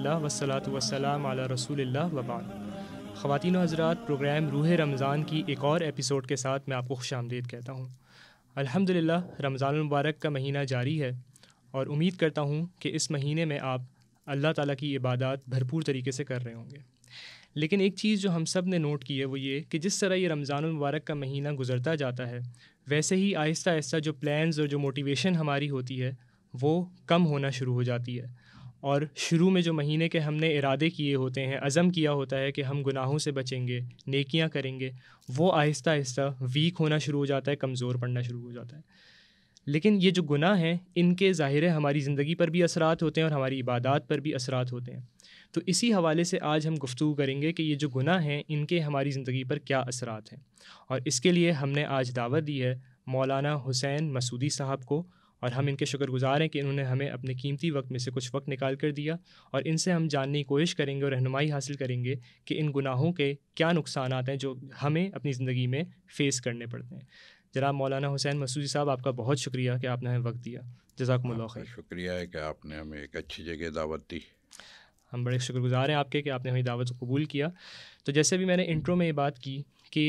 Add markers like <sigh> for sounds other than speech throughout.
अलहमदिल्ला वसलात वसलाम आला रसूल वबाद ख़वान हजरात प्रोग्राम रूह रमज़ान की एक और एपिसोड के साथ मैं आपको खुश आमदीद कहता हूँ अल्हम्दुलिल्लाह रमज़ान मुबारक का महीना जारी है और उम्मीद करता हूँ कि इस महीने में आप अल्लाह ताला की इबादत भरपूर तरीके से कर रहे होंगे लेकिन एक चीज़ जो हम सब ने नोट की है वो ये कि जिस तरह ये रमज़ान मुबारक का महीना गुजरता जाता है वैसे ही आहिस्ता आहिस्ता जो प्लान्स और जो मोटिवेशन हमारी होती है वो कम होना शुरू हो जाती है और शुरू में जो महीने के हमने इरादे किए होते हैं अज़म किया होता है कि हम गुनाहों से बचेंगे नेकियां करेंगे वो आहिस्ता आहिस्ता वीक होना शुरू हो जाता है कमज़ोर पड़ना शुरू हो जाता है लेकिन ये जो गुनाह हैं इनके ज़ाहिर हमारी ज़िंदगी पर भी असरात होते हैं और हमारी इबादत पर भी असरा होते हैं तो इसी हवाले से आज हम गुफ्तु करेंगे कि ये जो गुनाह हैं इनके हमारी ज़िंदगी पर क्या असरात हैं और इसके लिए हमने आज दावत दी है मौलाना हुसैन मसूदी साहब को और हम हम्म। इनके शुक्रगुजार हैं कि इन्होंने हमें अपने कीमती वक्त में से कुछ वक्त निकाल कर दिया और इनसे हम जानने की कोशिश करेंगे और रहनुमाई हासिल करेंगे कि इन गुनाहों के क्या नुकसान हैं जो हमें अपनी ज़िंदगी में फ़ेस करने पड़ते हैं जनाब मौलाना हुसैन मसूदी साहब आपका बहुत शुक्रिया कि आपने हमें वक्त दिया जज़ाक मुलाखा शुक्रिया है कि आपने हमें एक अच्छी जगह दावत दी हम बड़े शुक्रगुजार हैं आपके कि आपने हमारी दावत को कबूल किया तो जैसे भी मैंने इंट्रो में ये बात की कि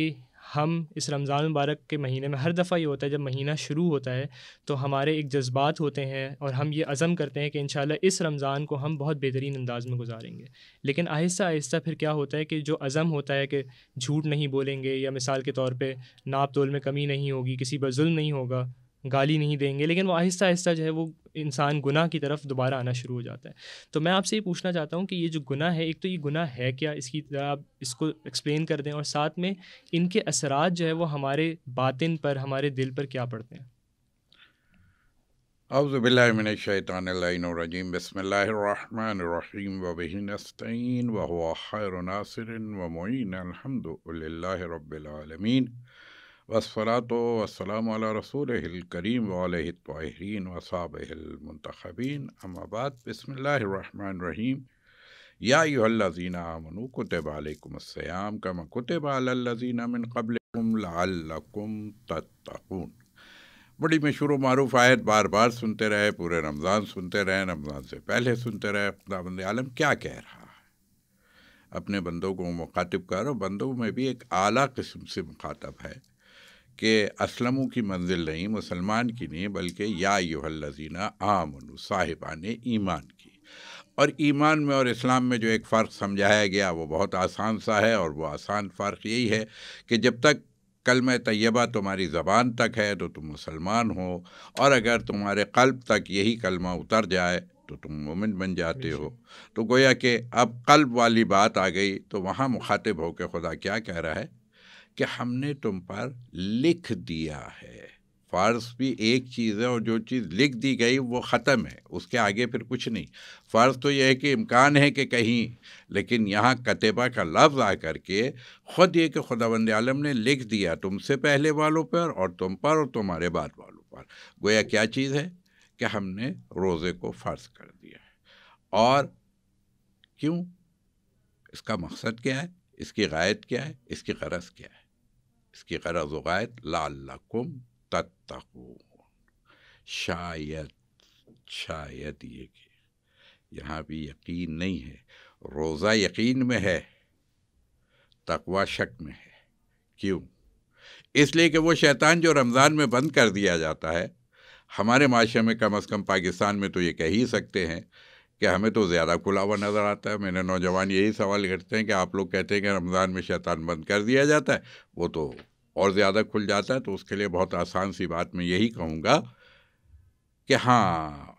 हम इस रमज़ान मुबारक के महीने में हर दफ़ा ये होता है जब महीना शुरू होता है तो हमारे एक जज्बात होते हैं और हम ये अज़म करते हैं कि इन इस रमज़ान को हम बहुत बेहतरीन अंदाज में गुजारेंगे लेकिन आहिस्ता आहिस्ता फिर क्या होता है कि जो अज़म होता है कि झूठ नहीं बोलेंगे या मिसाल के तौर पर नाप तोल में कमी नहीं होगी किसी पर जुल्म नहीं होगा गाली नहीं देंगे लेकिन वो आहिस्ता आहिस्ता जो है वो इंसान गुनाह की तरफ दोबारा आना शुरू हो जाता है तो मैं आपसे ये पूछना चाहता हूँ कि ये जो गुनाह है एक तो ये गुनाह है क्या इसकी आप इसको एक्सप्लेन कर दें और साथ में इनके असरात जो है वो हमारे बातिन पर हमारे दिल पर क्या पड़ते हैं अवज़बिल्लाशैतानजीम बसमीम वबीनस्तीन वहुआ खैर नासिर वसलात वसलाम रसूल करीम वालतरीन वसाबमतबीन अम्माबाद बसमीम या यूल्लाजीना मनु कुतबालकुमसयाम कम कुतबालजीना मिन कबलकुम बड़ी मशहूर मरूफ आयत बार बार सुनते रहे पूरे रमज़ान सुनते रहे रमज़ान से पहले सुनते रहे खुदाबंद आलम क्या कह रहा है अपने बंदों को मुखातिब करो बंदों में भी एक आला किस्म से मुखातब है कि असलमों की मंजिल नहीं मुसलमान की नहीं बल्कि या युहल्लजीना आमन साहिबान ईमान की और ईमान में और इस्लाम में जो एक फ़र्क समझाया गया वो बहुत आसान सा है और वो आसान फ़र्क यही है कि जब तक कल में तुम्हारी ज़बान तक है तो तुम मुसलमान हो और अगर तुम्हारे कल्ब तक यही कलमा उतर जाए तो तुम मोमिन बन जाते हो तो गोया कि अब कल्ब वाली बात आ गई तो वहाँ मुखातिब होकर खुदा क्या कह रहा है कि हमने तुम पर लिख दिया है फ़र्ज भी एक चीज़ है और जो चीज़ लिख दी गई वो ख़त्म है उसके आगे फिर कुछ नहीं फ़र्ज तो यह है कि इम्कान है कि कहीं लेकिन यहाँ कतबा का लफ्ज़ आ करके ख़ुद ये कि खुदावंद आलम ने लिख दिया तुमसे पहले वालों पर और तुम पर और तुम्हारे बाद वालों पर गोया क्या चीज़ है कि हमने रोज़े को फ़र्ज कर दिया है और क्यों इसका मकसद क्या है इसकी गायत क्या है इसकी गरज क्या है इसकी गरज वायत लाकुम तत्तकून शायद शायद ये कि यहाँ भी यकीन नहीं है रोज़ा यकीन में है तकवा शक में है क्यों इसलिए कि वो शैतान जो रमज़ान में बंद कर दिया जाता है हमारे माशरे में कम अज़ कम पाकिस्तान में तो ये कह ही सकते हैं कि हमें तो ज़्यादा खुला हुआ नज़र आता है मेरे नौजवान यही सवाल करते हैं कि आप लोग कहते हैं कि रमज़ान में शैतान बंद कर दिया जाता है वो तो और ज़्यादा खुल जाता है तो उसके लिए बहुत आसान सी बात मैं यही कहूँगा कि हाँ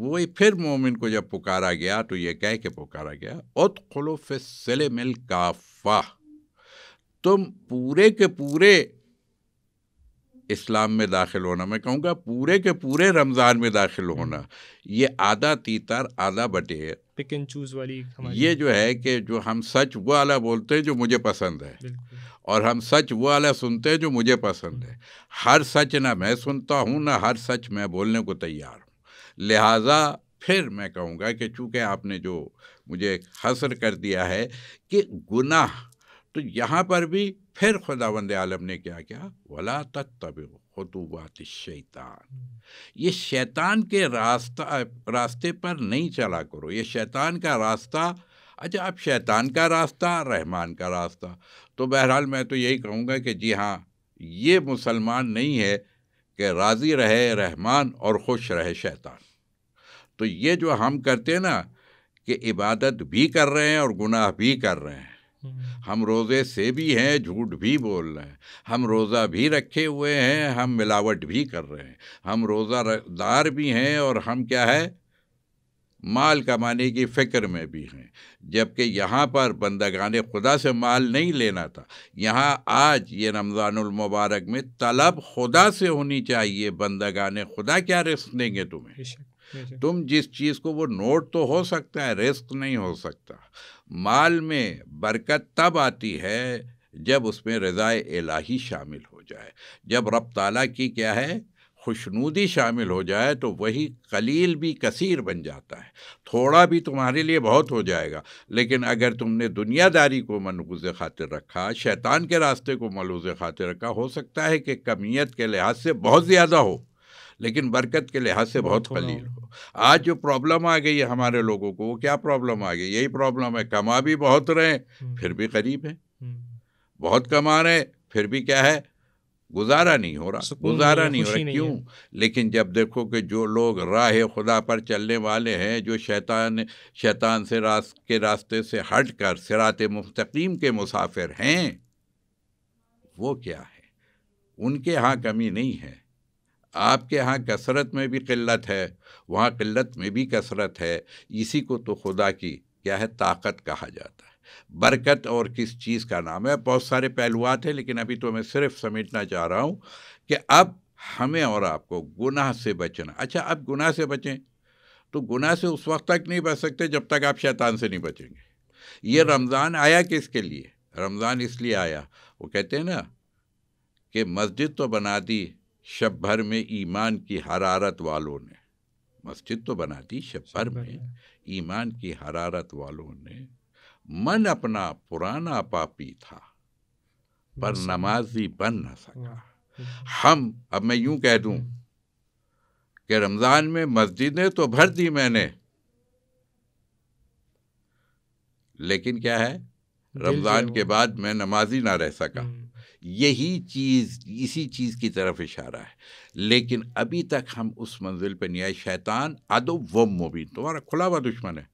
वो फिर मोमिन को जब पुकारा गया तो ये कह के पुकारा गया उत खुलो फिसल मिल काफ़ा तुम पूरे के पूरे इस्लाम में दाखिल होना मैं कहूँगा पूरे के पूरे रमज़ान में दाखिल हम्म। होना ये आधा तीतर आधा बटेर पिक एंड चूज वाली ये जो है कि जो हम सच वो वाला बोलते हैं जो मुझे पसंद है और हम सच वो वाला सुनते हैं जो मुझे पसंद है हम्म। हर सच ना मैं सुनता हूँ ना हर सच मैं बोलने को तैयार हूँ लिहाजा फिर मैं कहूँगा कि चूँकि आपने जो मुझे हसर कर दिया है कि गुनाह तो यहाँ पर भी फिर खुदा वंद आलम ने क्या किया वला तब खतूबात शैतान हम्म। ये शैतान के रास्ता रास्ते पर नहीं चला करो ये शैतान का रास्ता अच्छा आप शैतान का रास्ता रहमान का रास्ता तो बहरहाल मैं तो यही कहूँगा कि जी हाँ ये मुसलमान नहीं है कि राज़ी रहे रहमान और खुश रहे शैतान तो ये जो हम करते हैं ना कि इबादत भी कर रहे हैं और गुनाह भी कर रहे हैं हम्म। हम रोज़े से भी हैं झूठ भी बोल रहे हैं हम रोज़ा भी रखे हुए हैं हम मिलावट भी कर रहे हैं हम रोज़ा भी हैं और हम क्या है माल कमाने की फ़िक्र में भी हैं जबकि यहाँ पर बंदगान खुदा से माल नहीं लेना था यहाँ आज ये रमज़ानमबारक में तलब खुदा से होनी चाहिए बंदगान खुदा क्या रिस्क देंगे तुम्हें तुम जिस चीज़ को वो नोट तो हो सकता है रिस्क नहीं हो सकता माल में बरकत तब आती है जब उसमें रज़ाए इलाही शामिल हो जाए जब रब ताला की क्या है खुशनूदी शामिल हो जाए तो वही कलील भी कसीर बन जाता है थोड़ा भी तुम्हारे लिए बहुत हो जाएगा लेकिन अगर तुमने दुनियादारी को मनगूज खातिर रखा शैतान के रास्ते को मलूज खातिर रखा हो सकता है कि कमीत के लिहाज से बहुत ज़्यादा हो लेकिन बरकत के लिहाज से बहुत कलील तो हो आज जो प्रॉब्लम आ गई है हमारे लोगों को वो क्या प्रॉब्लम आ गई यही प्रॉब्लम है कमा भी बहुत रहे फिर भी गरीब हैं बहुत कमा रहे फिर भी क्या है गुजारा नहीं हो रहा गुजारा नहीं हो रहा क्यों लेकिन जब देखो कि जो लोग राह खुदा पर चलने वाले हैं जो शैतान शैतान से रास् के रास्ते से हट कर सिरात मुस्तकीम के मुसाफिर हैं वो क्या है उनके यहाँ कमी नहीं है आपके यहाँ कसरत में भी किल्लत है वहाँ किल्लत में भी कसरत है इसी को तो खुदा की क्या है ताकत कहा जाता है बरकत और किस चीज़ का नाम है बहुत सारे पहलुआत हैं लेकिन अभी तो मैं सिर्फ समेटना चाह रहा हूँ कि अब हमें और आपको गुनाह से बचना अच्छा अब गुनाह से बचें तो गुनाह से उस वक्त तक नहीं बच सकते जब तक आप शैतान से नहीं बचेंगे ये हम्म। रमज़ान आया किसके लिए रमज़ान इसलिए आया वो कहते हैं ना कि मस्जिद तो बना दी शब भर में ईमान की हरारत वालों ने मस्जिद तो बना दी शब भर में ईमान की हरारत वालों ने मन अपना पुराना पापी था पर हम्म, नमाजी बन न सका हम्म, हम्म। हम अब मैं यूं कह दूं कि रमजान में मस्जिदें तो भर दी मैंने लेकिन क्या है रमजान के बाद मैं नमाजी ना रह सका यही चीज़ इसी चीज़ की तरफ इशारा है लेकिन अभी तक हम उस मंजिल पर नहीं आए शैतान आदो वो मोबिन तुम्हारा खुला हुआ दुश्मन है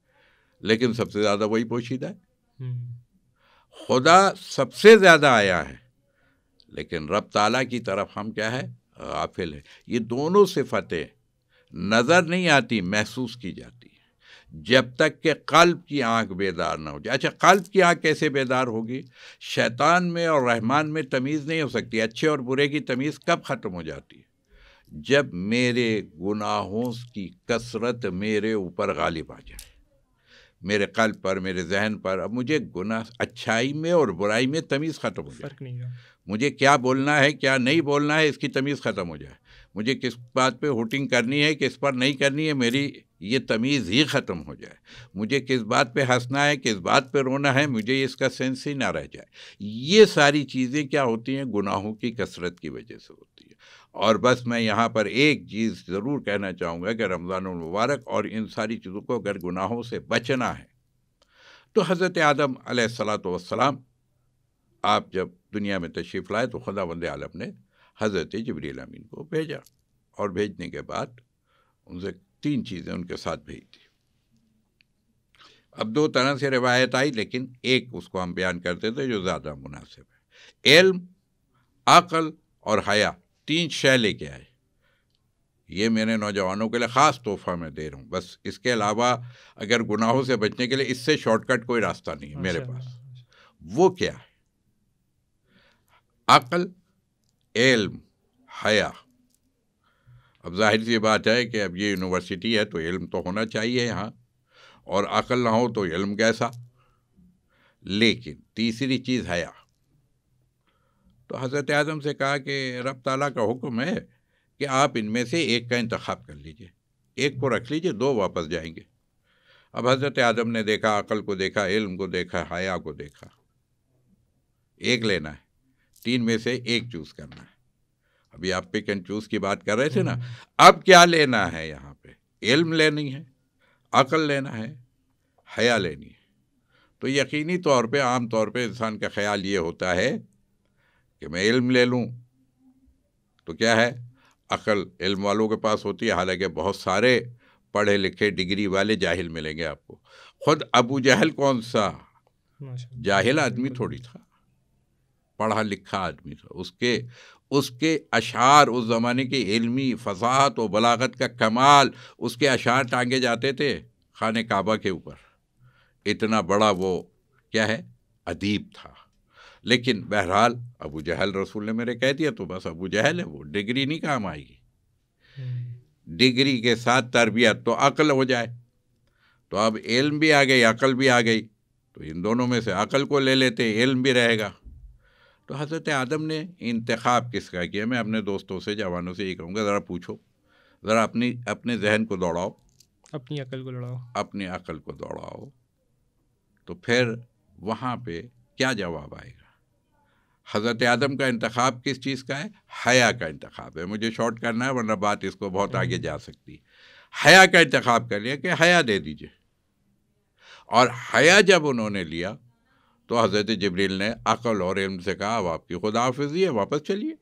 लेकिन सबसे ज़्यादा वही पोशीदा है हम्म। खुदा सबसे ज़्यादा आया है लेकिन रब ताला की तरफ हम क्या है गाफिल है ये दोनों सिफतें नज़र नहीं आती महसूस की जाती है जब तक के कल्ब की आंख बेदार ना हो जाए अच्छा कल्ब की आंख कैसे बेदार होगी शैतान में और रहमान में तमीज़ नहीं हो सकती अच्छे और बुरे की तमीज़ कब ख़त्म हो जाती है जब मेरे गुनाहों की कसरत मेरे ऊपर गालिब आ जाए मेरे कल पर मेरे जहन पर अब मुझे गुना अच्छाई में और बुराई में तमीज़ ख़त्म हो जाए मुझे क्या बोलना है क्या नहीं बोलना है इसकी तमीज़ ख़त्म हो जाए मुझे किस बात पे होटिंग करनी है किस पर नहीं करनी है मेरी ये तमीज़ ही ख़त्म हो जाए मुझे किस बात पे हंसना है किस बात पे रोना है मुझे इसका सेंस ही ना रह जाए ये सारी चीज़ें क्या होती हैं गुनाहों की कसरत की वजह से होती है और बस मैं यहाँ पर एक चीज़ ज़रूर कहना चाहूँगा कि रमज़ान मुबारक और इन सारी चीज़ों को अगर गुनाहों से बचना है तो हज़रत आदम सलाम आप जब दुनिया में तशरीफ़ लाए तो खुदा वंद आलम ने हज़रत जबरील अमीन को भेजा और भेजने के बाद उनसे तीन चीज़ें उनके साथ भेज दी अब दो तरह से रिवायत आई लेकिन एक उसको हम बयान करते थे जो ज़्यादा मुनासिब है इल्म अकल और हया तीन शय लेके आए ये मेरे नौजवानों के लिए ख़ास तोहफा मैं दे रहा हूँ बस इसके अलावा अगर गुनाहों से बचने के लिए इससे शॉर्टकट कोई रास्ता नहीं है मेरे पास वो क्या है अकल एल्म हया अब जाहिर सी बात है कि अब ये यूनिवर्सिटी है तो इल्म तो होना चाहिए यहाँ और अकल ना हो तो इल्म कैसा लेकिन तीसरी चीज़ हया तो हज़रत आज़म से कहा कि रब तला का हुक्म है कि आप इनमें से एक का इंतखब कर लीजिए एक को रख लीजिए दो वापस जाएंगे अब हज़रत आज़म ने देखा अकल को देखा इल्म को देखा हया को देखा एक लेना है तीन में से एक चूज़ करना है अभी आप पिक एंड चूज़ की बात कर रहे थे ना हम्म। अब क्या लेना है यहाँ पे इल्म लेनी है अकल लेना है हया लेनी है तो यकीनी तौर पे आम तौर पे इंसान का ख्याल ये होता है कि मैं इल्म ले लूँ तो क्या है अकल इल्म वालों के पास होती है हालांकि बहुत सारे पढ़े लिखे डिग्री वाले जाहिल मिलेंगे आपको खुद अबू जहल कौन सा जाहिल आदमी थोड़ी था पढ़ा लिखा आदमी था उसके उसके अशार उस ज़माने के इल्मी फसाहत और बलागत का कमाल उसके अशार टांगे जाते थे खान काबा के ऊपर इतना बड़ा वो क्या है अदीब था लेकिन बहरहाल अबू जहल रसूल ने मेरे कह दिया तो बस अबू जहल है वो डिग्री नहीं काम आएगी हम्म। डिग्री के साथ तरबियत तो अकल हो जाए तो अब इल्म भी आ गई अकल भी आ गई तो इन दोनों में से अकल को ले लेते इल्म भी रहेगा तो हज़रत आदम ने इंतखब किसका किया मैं अपने दोस्तों से जवानों से ये कहूँगा ज़रा पूछो ज़रा अपनी अपने जहन को दौड़ाओ अपनी अकल को दौड़ाओ अपनी अकल को दौड़ाओ तो फिर वहाँ पे क्या जवाब आएगा हज़रत आदम का इंतखब किस चीज़ का है हया का इंतखब है मुझे शॉर्ट करना है वरना बात इसको बहुत हम्म। आगे जा सकती है हया का इंतखब कर लिया कि हया दे दीजिए और हया जब उन्होंने लिया तो हज़रत जबरील ने अकल और इल्म से कहा अब आपकी खुदा हाफिजी है वापस चलिए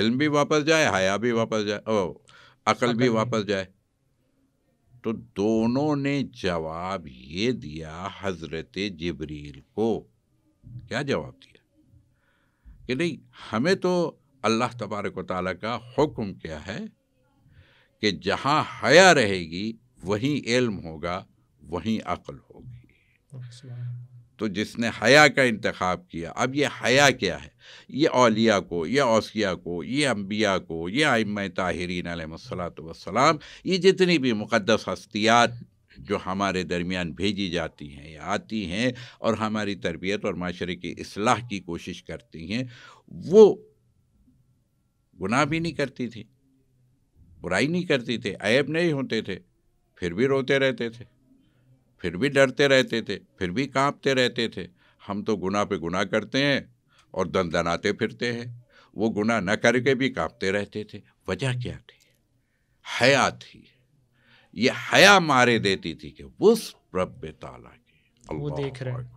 इल्म भी वापस जाए हया भी वापस जाए ओ अकल भी वापस जाए तो दोनों ने जवाब ये दिया हज़रत जबरील को क्या जवाब दिया कि नहीं हमें तो अल्लाह तबारक ताली का हुक्म क्या है कि जहाँ हया रहेगी वहीं इल्म होगा वहीं अक्ल होगी तो जिसने हया का इंतखब किया अब ये हया क्या है ये अलिया को ये ओसिया को ये अम्बिया को ये आइम ताहरीन आलम वसलाम ये जितनी भी मुक़दस हस्तियात जो हमारे दरमियान भेजी जाती हैं या आती हैं और हमारी तरबियत और माशरे की असलाह की कोशिश करती हैं वो गुनाह भी नहीं करती थी बुराई नहीं करती थी ऐब नहीं होते थे फिर भी रोते रहते थे फिर भी डरते रहते थे फिर भी कांपते रहते थे हम तो गुनाह पे गुनाह करते हैं और दन दंदनाते फिरते हैं वो गुनाह न करके भी कांपते रहते थे वजह क्या थी हया थी ये हया मारे देती थी कि उस रब ताला की वो देख रहे हैं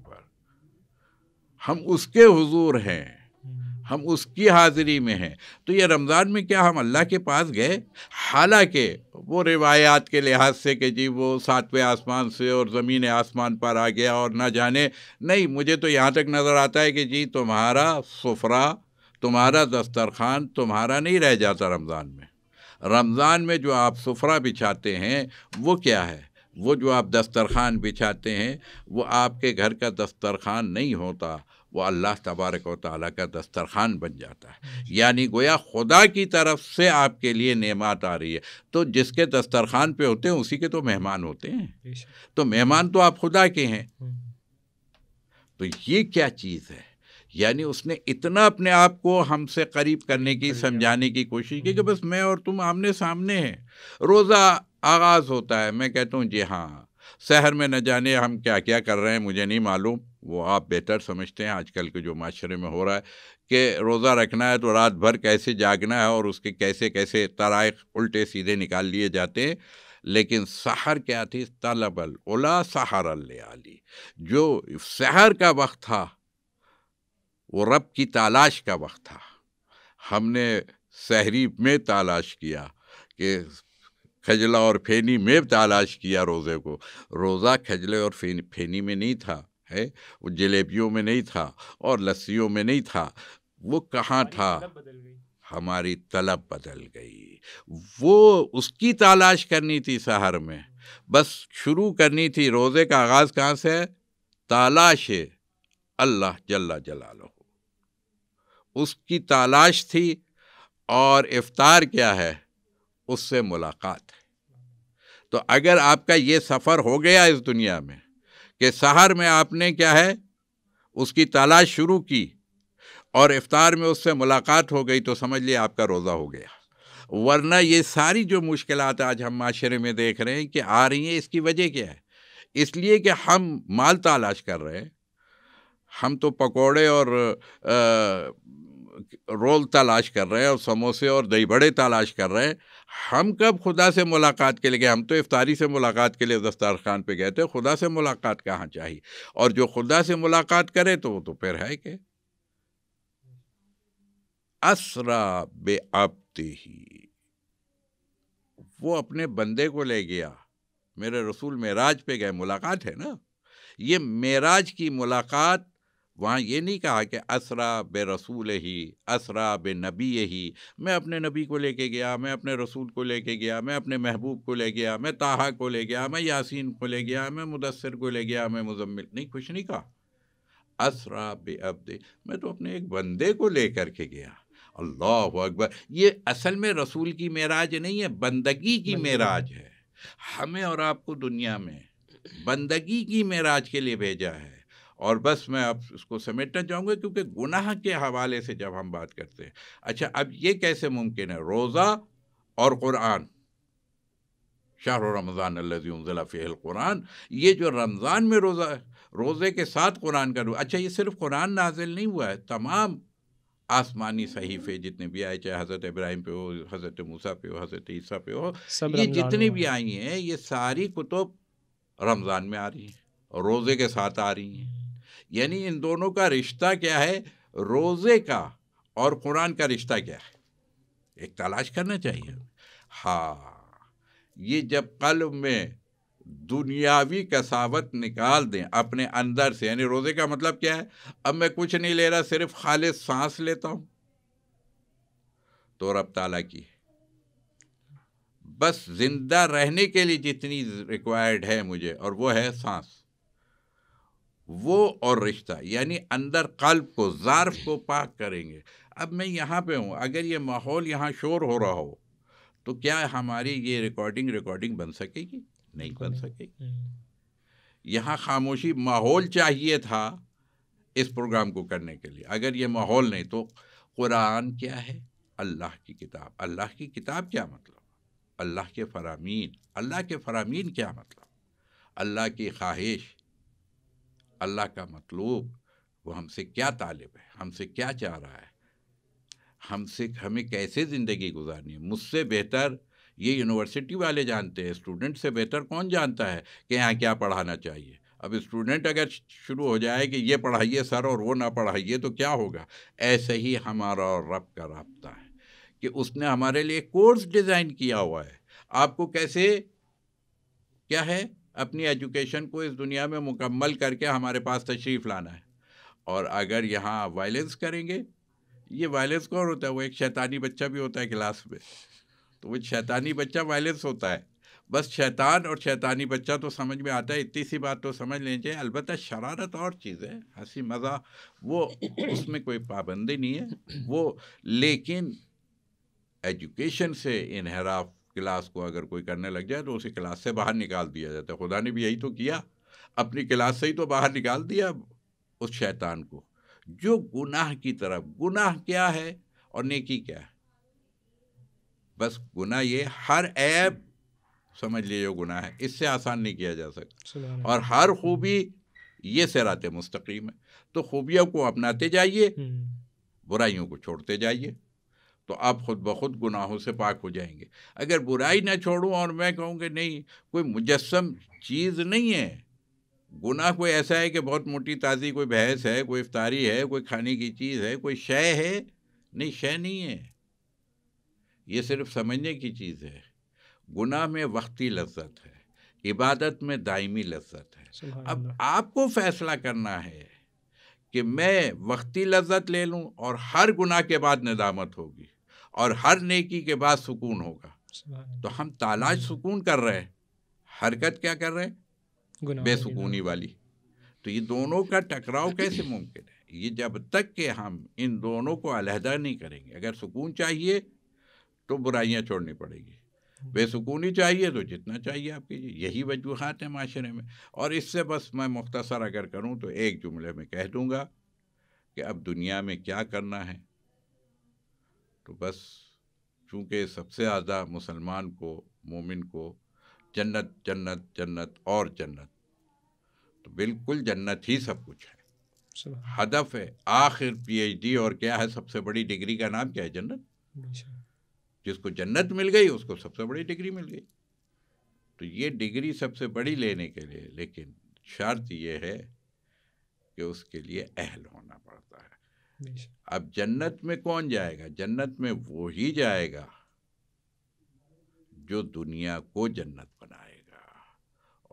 हम उसके हुजूर हैं हम्म। हम उसकी हाजिरी में हैं तो ये रमज़ान में क्या हम अल्लाह के पास गए हालांकि वो रिवायात के लिहाज से कि जी वो सातवें आसमान से और ज़मीन आसमान पर आ गया और ना जाने नहीं मुझे तो यहाँ तक नज़र आता है कि जी तुम्हारा सफरा तुम्हारा हम्म। दस्तरखान तुम्हारा नहीं रह जाता रमज़ान में रमज़ान में जो आप सफ़रा बिछाते हैं वो क्या है वो जो आप दस्तरखान बिछाते हैं वो आपके घर का दस्तरखान नहीं होता वो अल्लाह तबारक व ताली का दस्तरखान बन जाता है यानी गोया खुदा की तरफ से आपके लिए नेमत आ रही है तो जिसके दस्तरखान पे होते हैं उसी के तो मेहमान होते हैं तो मेहमान तो आप खुदा के हैं हम्म। तो ये क्या चीज़ है यानी उसने इतना अपने आप को हमसे करीब करने की समझाने की कोशिश की कि हम्म। बस मैं और तुम आमने सामने हैं रोज़ा आगाज़ होता है मैं कहता हूँ जी हाँ शहर में न जाने हम क्या क्या कर रहे हैं मुझे नहीं मालूम वो आप बेहतर समझते हैं आजकल के जो माशरे में हो रहा है कि रोज़ा रखना है तो रात भर कैसे जागना है और उसके कैसे कैसे तराइ उल्टे सीधे निकाल लिए जाते हैं लेकिन सहर क्या थी तलबल उला सहारल आली जो शहर का वक्त था वो रब की तलाश का वक्त था हमने सहरी में तलाश किया कि खजला और फेनी में तलाश किया रोज़े को रोज़ा खजले और फेनी फेनी में नहीं था है वो जलेबियों में नहीं था और लस्सियों में नहीं था वो कहाँ था हमारी तलब बदल गई वो उसकी तलाश करनी थी शहर में बस शुरू करनी थी रोज़े का आगाज़ कहाँ से है तलाश अल्लाह जल्ला जला लो उसकी तलाश थी और इफ्तार क्या है उससे मुलाकात है तो अगर आपका ये सफ़र हो गया इस दुनिया में कि शहर में आपने क्या है उसकी तलाश शुरू की और इफ्तार में उससे मुलाकात हो गई तो समझ लिए आपका रोज़ा हो गया वरना ये सारी जो मुश्किल आज हम माशरे में देख रहे हैं कि आ रही हैं इसकी वजह क्या है इसलिए कि हम माल तलाश कर रहे हैं हम तो पकोड़े और रोल तलाश कर रहे हैं और समोसे और दही बड़े तलाश कर रहे हैं हम कब खुदा से मुलाकात के लिए गए हम तो इफ्तारी से मुलाकात के लिए दस्तार खान पर गए थे खुदा से मुलाकात कहाँ चाहिए और जो खुदा से मुलाकात करे तो वो तो फिर है कि असरा बेआबते ही वो अपने बंदे को ले गया मेरे रसूल मेराज पे गए मुलाकात है ना ये मेराज की मुलाकात वहाँ ये नहीं कहा कि असरा बे रसूल ही असरा बे नबी ही मैं अपने नबी को लेके गया मैं अपने रसूल को लेके गया मैं अपने महबूब को ले गया मैं ताहा को ले गया मैं यासीन को ले गया मैं मुदसर को ले गया मैं मुजम्मिल नहीं कुछ नहीं कहा असरा बे अब्दे मैं तो अपने एक बंदे को ले कर के गया अल्लाह अकबर ये असल में रसूल की मेराज नहीं है बंदगी की मेराज है हमें और आपको दुनिया में बंदगी की मेराज के लिए भेजा है और बस मैं अब उसको समेटना चाहूँगा क्योंकि गुनाह के हवाले से जब हम बात करते हैं अच्छा अब ये कैसे मुमकिन है रोज़ा और कुरान शाह रमज़ान क़ुरान ये जो रमज़ान में रोज़ा रोज़े के साथ कुरान का अच्छा ये सिर्फ कुरान नाजिल नहीं हुआ है तमाम आसमानी सहीफ़े जितने भी आए चाहे हज़रत इब्राहिम पे हो हज़रत मूसा पे हो हज़रत ईसा पे हो ये जितनी भी आई हैं ये सारी कुतुब रमज़ान में आ रही हैं रोज़े के साथ आ रही हैं यानी इन दोनों का रिश्ता क्या है रोज़े का और कुरान का रिश्ता क्या है एक तलाश करना चाहिए हाँ ये जब कल में दुनियावी कसावत निकाल दें अपने अंदर से यानी रोज़े का मतलब क्या है अब मैं कुछ नहीं ले रहा सिर्फ खालिद सांस लेता हूँ तो रब ताला की बस ज़िंदा रहने के लिए जितनी रिक्वायर्ड है मुझे और वो है सांस वो और रिश्ता यानी अंदर कल्ब को ज़ार्फ को पाक करेंगे अब मैं यहाँ पे हूँ अगर ये माहौल यहाँ शोर हो रहा हो तो क्या हमारी ये रिकॉर्डिंग रिकॉर्डिंग बन सकेगी नहीं बन सकेगी यहाँ खामोशी माहौल चाहिए था इस प्रोग्राम को करने के लिए अगर ये माहौल नहीं तो कुरान क्या है अल्लाह की किताब अल्लाह की किताब क्या मतलब अल्लाह के फरामीन अल्लाह के फरामीन क्या मतलब अल्लाह की ख्वाहिश अल्लाह का मतलूब वो हमसे क्या तालिब है हमसे क्या चाह रहा है हमसे हमें कैसे ज़िंदगी गुजारनी है मुझसे बेहतर ये यूनिवर्सिटी वाले जानते हैं स्टूडेंट से बेहतर कौन जानता है कि यहाँ क्या पढ़ाना चाहिए अब स्टूडेंट अगर शुरू हो जाए कि ये पढ़ाइए सर और वो ना पढ़ाइए तो क्या होगा ऐसे ही हमारा और रब का रबता है कि उसने हमारे लिए कोर्स डिज़ाइन किया हुआ है आपको कैसे क्या है अपनी एजुकेशन को इस दुनिया में मुकम्मल करके हमारे पास तशरीफ़ लाना है और अगर यहाँ वायलेंस करेंगे ये वायलेंस कौन होता है वो एक शैतानी बच्चा भी होता है क्लास में तो वो शैतानी बच्चा वायलेंस होता है बस शैतान और शैतानी बच्चा तो समझ में आता है इतनी सी बात तो समझ लेनी चाहिए अलबत्त शरारत और चीज़ है हंसी मज़ा वो उसमें कोई पाबंदी नहीं है वो लेकिन एजुकेशन से इनहराफ क्लास को अगर कोई करने लग जाए तो उसे क्लास से बाहर निकाल दिया जाता है खुदा ने भी यही तो किया अपनी क्लास से ही तो बाहर निकाल दिया उस शैतान को जो गुनाह की तरफ गुनाह क्या है और नेकी क्या है बस गुनाह ये हर ऐप समझ लिए जो गुनाह है इससे आसान नहीं किया जा सकता और हर खूबी ये सराते मुस्तकीम है तो खूबियों को अपनाते जाइए हम्म। बुराइयों को छोड़ते जाइए तो आप खुद ब खुद गुनाहों से पाक हो जाएंगे अगर बुराई ना छोड़ूँ और मैं कहूँ कि नहीं कोई मुजस्म चीज़ नहीं है गुनाह कोई ऐसा है कि बहुत मोटी ताज़ी कोई बहस है कोई इफ्तारी है कोई खाने की चीज़ है कोई शय है नहीं शय नहीं है ये सिर्फ समझने की चीज़ है गुनाह में वक्ती लज्जत है इबादत में दायमी लज्जत है अब आपको फैसला करना है कि मैं वक्ती लज्जत ले लूँ और हर गुनाह के बाद नदामत होगी और हर नेकी के बाद सुकून होगा तो हम तालाश हम्म। सुकून कर रहे हैं हरकत क्या कर रहे हैं बेसुकूनी वाली तो ये दोनों का टकराव कैसे <coughs> मुमकिन है ये जब तक के हम इन दोनों को अलहदा नहीं करेंगे अगर सुकून चाहिए तो बुराइयाँ छोड़नी पड़ेगी हम्म। बेसुकूनी चाहिए तो जितना चाहिए आपके लिए यही वजूहत हैं माशरे में और इससे बस मैं मुख्तसर अगर करूँ तो एक जुमले में कह दूँगा कि अब दुनिया में क्या करना है तो बस चूँकि सबसे ज़्यादा मुसलमान को मोमिन को जन्नत जन्नत जन्नत और जन्नत तो बिल्कुल जन्नत ही सब कुछ है हदफ है आखिर पीएचडी और क्या है सबसे बड़ी डिग्री का नाम क्या है जन्नत जिसको जन्नत मिल गई उसको सबसे बड़ी डिग्री मिल गई तो ये डिग्री सबसे बड़ी लेने के लिए लेकिन शर्त यह है कि उसके लिए अहल होना पड़ता है अब जन्नत में कौन जाएगा जन्नत में वो ही जाएगा जो दुनिया को जन्नत बनाएगा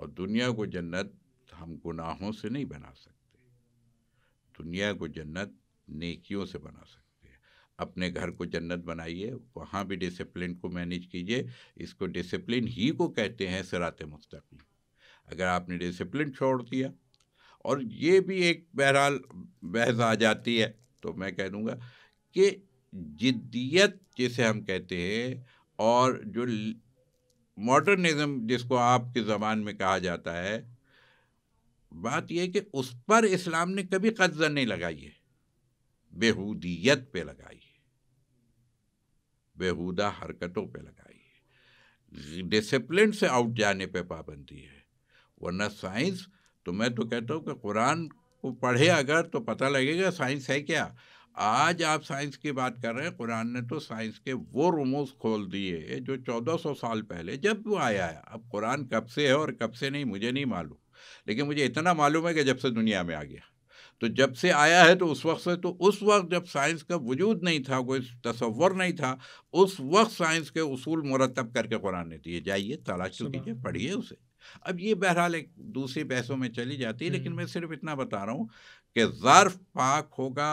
और दुनिया को जन्नत हम गुनाहों से नहीं बना सकते दुनिया को जन्नत नेकियों से बना सकते हैं अपने घर को जन्नत बनाइए वहाँ भी डिसिप्लिन को मैनेज कीजिए इसको डिसिप्लिन ही को कहते हैं सरात मुस्तकीम अगर आपने डिसिप्लिन छोड़ दिया और ये भी एक बहरहाल बहस आ जाती है तो मैं कह दूंगा कि जिद्दियत जिसे हम कहते हैं और जो मॉडर्निज्म जिसको आपके ज़बान में कहा जाता है बात यह कि उस पर इस्लाम ने कभी कब्जा नहीं लगाई है बेहूदियत पे लगाई है बेहूदा हरकतों पे लगाई है डिसिप्लिन से आउट जाने पे पाबंदी है वरना साइंस तो मैं तो कहता हूँ कि कुरान वो पढ़े अगर तो पता लगेगा साइंस है क्या आज आप साइंस की बात कर रहे हैं कुरान ने तो साइंस के वो रूमोस खोल दिए जो 1400 साल पहले जब वो आया है अब कुरान कब से है और कब से नहीं मुझे नहीं मालूम लेकिन मुझे इतना मालूम है कि जब से दुनिया में आ गया तो जब से आया है तो उस वक्त से तो उस वक्त जब साइंस का वजूद नहीं था कोई तस्वर नहीं था उस वक्त साइंस के उसूल मुरतब करके कुरान ने दिए जाइए तलाश तो कीजिए पढ़िए उसे अब ये बहरहाल एक दूसरे पैसों में चली जाती है लेकिन मैं सिर्फ इतना बता रहा हूँ कि ज़र्फ पाक होगा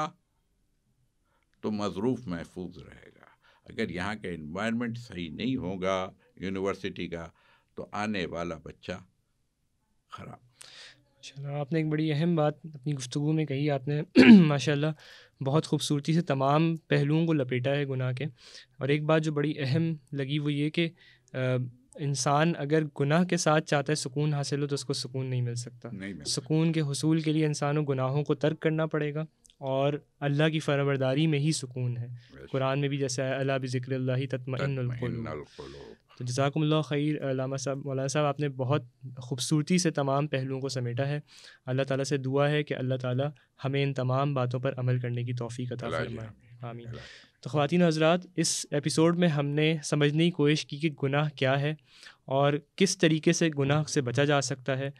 तो मजरूफ महफूज रहेगा अगर यहाँ का इन्वायरमेंट सही नहीं होगा यूनिवर्सिटी का तो आने वाला बच्चा ख़राब चलो आपने एक बड़ी अहम बात अपनी गुफ्तु में कही आपने <clears throat> माशा बहुत खूबसूरती से तमाम पहलुओं को लपेटा है गुनाह के और एक बात जो बड़ी अहम लगी वो ये कि इंसान अगर गुनाह के साथ चाहता है सुकून हासिल हो तो उसको सुकून नहीं मिल सकता नहीं मिल सुकून के हसूल के लिए इंसानों गुनाहों को तर्क करना पड़ेगा और अल्लाह की फरमरदारी में ही सुकून है कुरान में भी जैसे अला बिक्र तो जजाकम्ला खैर लामा साहब मौलाना साहब आपने बहुत खूबसूरती से तमाम पहलुओं को समेटा है अल्लाह ताला से दुआ है कि अल्लाह ताला हमें इन तमाम बातों पर अमल करने की तोफ़ी का फरमाए आमीन तो ख़वान हजरात इस एपिसोड में हमने समझने की कोशिश की कि गुनाह क्या है और किस तरीके से गुनाह से बचा जा सकता है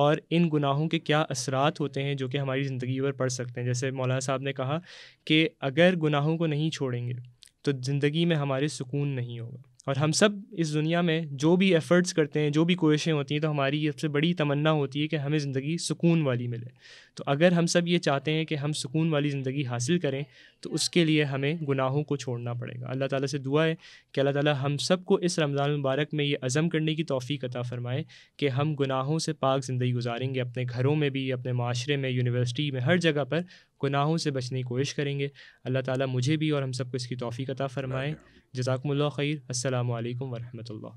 और इन गुनाहों के क्या असरात होते हैं जो कि हमारी ज़िंदगी पर पड़ सकते हैं जैसे मौलाना साहब ने कहा कि अगर गुनाहों को नहीं छोड़ेंगे तो ज़िंदगी में हमारे सुकून नहीं होगा और हम सब इस दुनिया में जो भी एफ़र्ट्स करते हैं जो भी कोशिशें होती हैं तो हमारी सबसे बड़ी तमन्ना होती है कि हमें ज़िंदगी सुकून वाली मिले तो अगर हम सब ये चाहते हैं कि हम सुकून वाली ज़िंदगी हासिल करें तो उसके लिए हमें गुनाहों को छोड़ना पड़ेगा अल्लाह ताला से दुआ है कि अल्लाह ताला हम सबको इस रमज़ान मुबारक में ये अज़म करने की तोफ़ी अता फ़रमाए कि हम गुनाहों से पाक ज़िंदगी गुजारेंगे अपने घरों में भी अपने माशरे में यूनिवर्सिटी में हर जगह पर गुनाहों से बचने की कोशिश करेंगे अल्लाह ताला मुझे भी और हम सबको इसकी तोफ़ी कता फ़रमाएँ जजाकम्ल खैर असल वरहमल